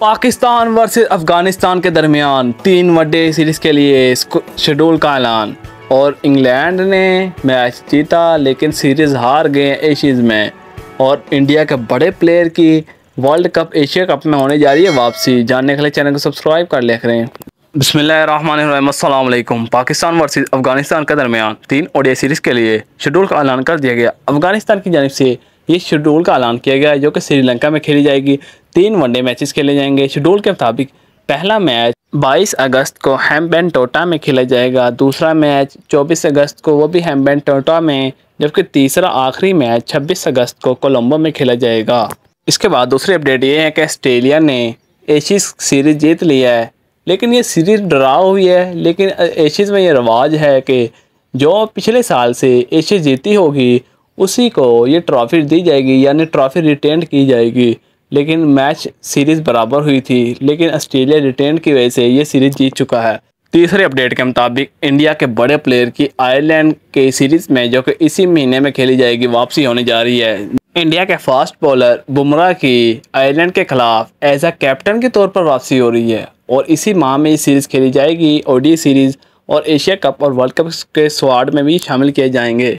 Pakistan versus Afghanistan के दरमियान तीन वनडे सीरीज के लिए शेड्यूल का ऐलान और इंग्लैंड ने मैच जीता लेकिन सीरीज हार गए एशीज़ में और इंडिया के बड़े प्लेयर की वर्ल्ड कप एशिया कप में होने जा रही है वापसी जानने के लिए चैनल को सब्सक्राइब कर लेख रहे हैं बसमिलकुम पाकिस्तान वर्सेज अफगानिस्तान के दरमियान तीन ओडिया सीरीज़ के लिए शेड्यूल का ऐलान कर दिया गया अफगानिस्तान की जानब से ये शेड्यूल का ऐलान किया गया है जो कि श्रीलंका में खेली जाएगी तीन वनडे मैचेस खेले जाएंगे शेड्यूल के मुताबिक पहला मैच 22 अगस्त को हेम्बेन टोटा में खेला जाएगा दूसरा मैच 24 अगस्त को वो भी हेम्बेन टोटा में जबकि तीसरा आखिरी मैच 26 अगस्त को कोलंबो में खेला जाएगा इसके बाद दूसरी अपडेट ये है कि ऑस्ट्रेलिया ने एशीज़ सीरीज़ जीत लिया है लेकिन ये सीरीज़ ड्रा हुई है लेकिन एशीज़ में ये रवाज है कि जो पिछले साल से एशीज़ जीती होगी उसी को ये ट्रॉफी दी जाएगी यानी ट्रॉफी रिटेंड की जाएगी लेकिन मैच सीरीज़ बराबर हुई थी लेकिन ऑस्ट्रेलिया रिटेंड की वजह से ये सीरीज़ जीत चुका है तीसरे अपडेट के मुताबिक इंडिया के बड़े प्लेयर की आयरलैंड के सीरीज़ में जो कि इसी महीने में खेली जाएगी वापसी होने जा रही है इंडिया के फास्ट बॉलर बुमराह की आयरलैंड के खिलाफ एज अ कैप्टन के तौर पर वापसी हो रही है और इसी माह में ये सीरीज़ खेली जाएगी ओडी सीरीज़ और एशिया कप और वर्ल्ड कप के स्वाड में भी शामिल किए जाएंगे